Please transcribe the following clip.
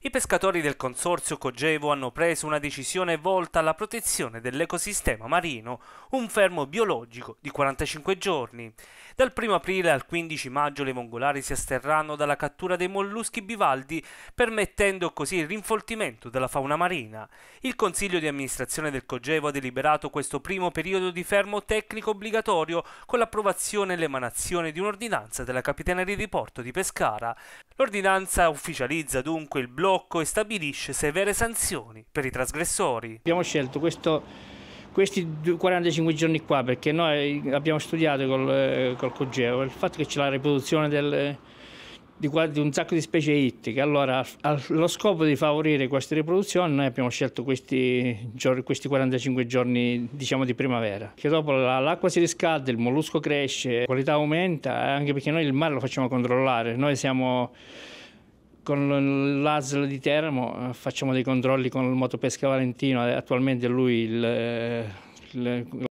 I pescatori del consorzio Cogevo hanno preso una decisione volta alla protezione dell'ecosistema marino, un fermo biologico di 45 giorni. Dal 1 aprile al 15 maggio le mongolari si asterranno dalla cattura dei molluschi bivaldi, permettendo così il rinfoltimento della fauna marina. Il consiglio di amministrazione del Cogevo ha deliberato questo primo periodo di fermo tecnico obbligatorio con l'approvazione e l'emanazione di un'ordinanza della Capitaneria di Porto di Pescara. L'ordinanza ufficializza dunque il blocco blocco e stabilisce severe sanzioni per i trasgressori. Abbiamo scelto questo, questi 45 giorni qua perché noi abbiamo studiato col, col Cogeo il fatto che c'è la riproduzione del, di, di, un sacco di specie ittiche. Allora, allo scopo di favorire questa riproduzione, noi abbiamo scelto questi, questi 45 giorni diciamo, di primavera. Che dopo l'acqua si riscalda, il mollusco cresce, la qualità aumenta, eh, anche perché noi il mare lo facciamo controllare. Noi siamo con l'ASL di Teramo eh, facciamo dei controlli con il motopesca Valentino, attualmente lui il, eh, il,